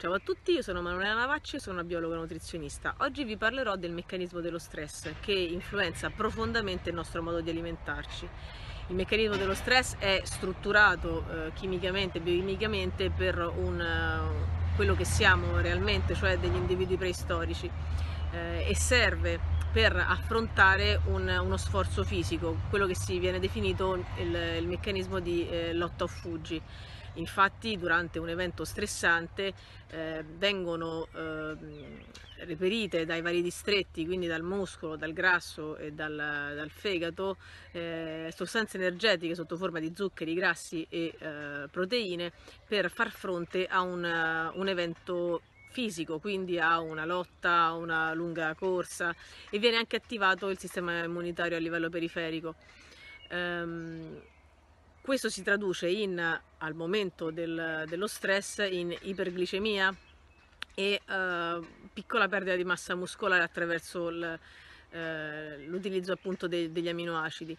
Ciao a tutti, io sono Manuela Navacci, sono una biologa nutrizionista. Oggi vi parlerò del meccanismo dello stress che influenza profondamente il nostro modo di alimentarci. Il meccanismo dello stress è strutturato eh, chimicamente, biochimicamente per un, eh, quello che siamo realmente, cioè degli individui preistorici eh, e serve per affrontare un, uno sforzo fisico, quello che si viene definito il, il meccanismo di eh, lotta o fuggi. Infatti durante un evento stressante eh, vengono eh, reperite dai vari distretti, quindi dal muscolo, dal grasso e dal, dal fegato, eh, sostanze energetiche sotto forma di zuccheri, grassi e eh, proteine per far fronte a un, un evento fisico, quindi ha una lotta, una lunga corsa e viene anche attivato il sistema immunitario a livello periferico. Um, questo si traduce in, al momento del, dello stress in iperglicemia e uh, piccola perdita di massa muscolare attraverso eh, l'utilizzo uh, appunto de, degli aminoacidi.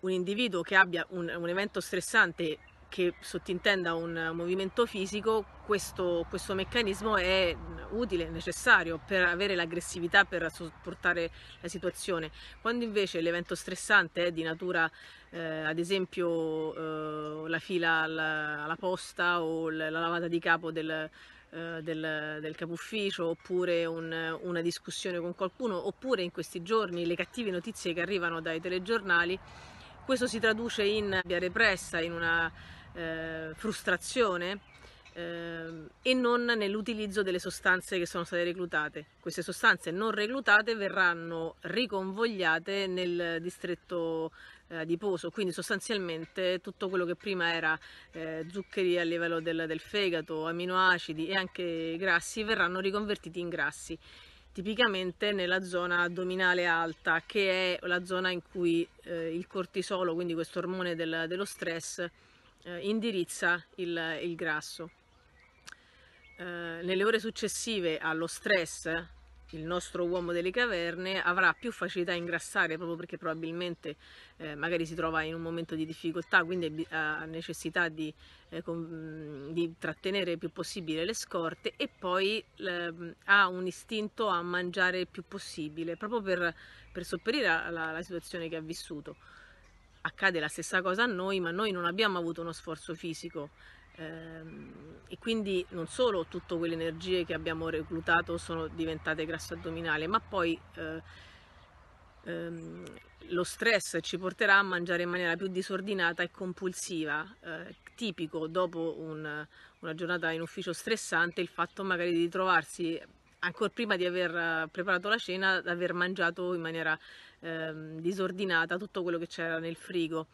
Un individuo che abbia un, un evento stressante che sottintenda un movimento fisico, questo, questo meccanismo è utile, necessario per avere l'aggressività, per sopportare la situazione. Quando invece l'evento stressante è di natura, eh, ad esempio, eh, la fila alla, alla, posta o la lavata di capo del, eh, del, del capufficio oppure un, una discussione con qualcuno oppure in questi giorni le cattive notizie che arrivano dai telegiornali questo si traduce in via repressa in una eh, frustrazione eh, e non nell'utilizzo delle sostanze che sono state reclutate. Queste sostanze non reclutate verranno riconvogliate nel distretto eh, adiposo, quindi sostanzialmente tutto quello che prima era eh, zuccheri a livello del, del, fegato, aminoacidi e anche grassi verranno riconvertiti in grassi tipicamente nella zona addominale alta che è la zona in cui eh, il cortisolo quindi questo ormone del, dello stress eh, indirizza il, il grasso. Eh, nelle ore successive allo stress il nostro uomo delle caverne avrà più facilità a ingrassare proprio perché probabilmente eh, magari si trova in un momento di difficoltà, quindi ha necessità di, eh, con, di trattenere il più possibile le scorte e poi eh, ha un istinto a mangiare il più possibile proprio per, per sopperire alla, alla situazione che ha vissuto accade la stessa cosa a noi, ma noi non abbiamo avuto uno sforzo fisico ehm, e quindi non solo tutte quelle energie che abbiamo reclutato sono diventate grasso addominale, ma poi eh, ehm, lo stress ci porterà a mangiare in maniera più disordinata e compulsiva, eh, tipico dopo un, una giornata in ufficio stressante il fatto magari di trovarsi ancora prima di aver eh, preparato la cena, di aver mangiato in maniera eh, disordinata tutto quello che c'era nel frigo.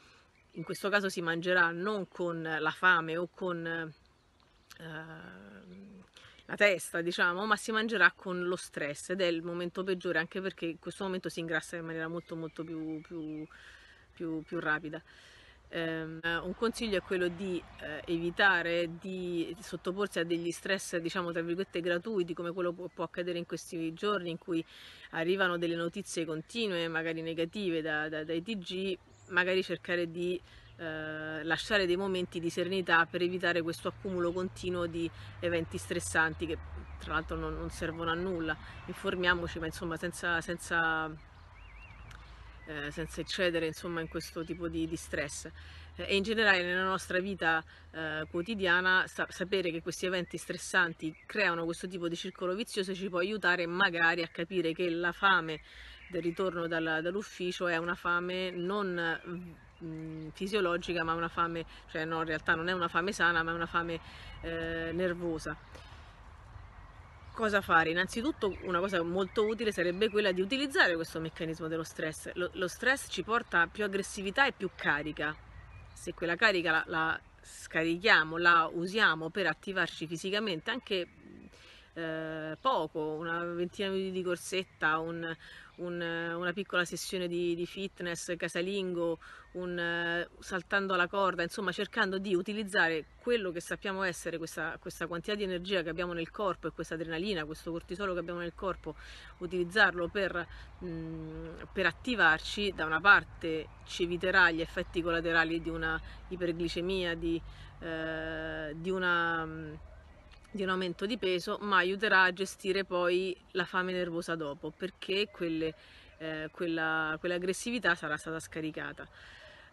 In questo caso si mangerà non con la fame o con eh, la testa, diciamo, ma si mangerà con lo stress ed è il momento peggiore anche perché in questo momento si ingrassa in maniera molto molto più, più, più, più rapida. Um, un consiglio è quello di uh, evitare di sottoporsi a degli stress, diciamo tra virgolette, gratuiti, come quello può, può accadere in questi giorni in cui arrivano delle notizie continue, magari negative da, da, dai TG, magari cercare di uh, lasciare dei momenti di serenità per evitare questo accumulo continuo di eventi stressanti che tra l'altro non, non servono a nulla. Informiamoci, ma insomma senza, senza eh, senza eccedere insomma, in questo tipo di, di stress. Eh, e in generale nella nostra vita eh, quotidiana sa sapere che questi eventi stressanti creano questo tipo di circolo vizioso ci può aiutare magari a capire che la fame del ritorno dal, dall'ufficio è una fame non mh, mm, mm, fisiologica ma una fame, cioè no, in realtà non è una fame sana ma è una fame eh, nervosa cosa fare? Innanzitutto una cosa molto utile sarebbe quella di utilizzare questo meccanismo dello stress. Lo, lo stress ci porta più aggressività e più carica. Se quella carica la, la scarichiamo, la usiamo per attivarci fisicamente, anche eh, poco, una ventina di minuti di corsetta, un, un, una piccola sessione di, di fitness casalingo, un, eh, saltando la corda, insomma cercando di utilizzare quello che sappiamo essere, questa, questa quantità di energia che abbiamo nel corpo e questa adrenalina, questo cortisolo che abbiamo nel corpo, utilizzarlo per, mh, mm, per attivarci, da una parte ci eviterà gli effetti collaterali di una iperglicemia, di, eh, di una mm, di un aumento di peso, ma aiuterà a gestire poi la fame nervosa dopo, perché quelle, eh, quella, quell'aggressività sarà stata scaricata.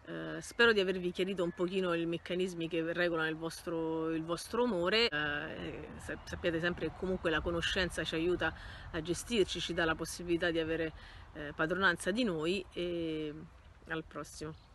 Eh, spero di avervi chiarito un pochino i meccanismi che regolano il vostro, il vostro umore, eh, sappiate sempre che comunque la conoscenza ci aiuta a gestirci, ci dà la possibilità di avere eh, padronanza di noi e al prossimo.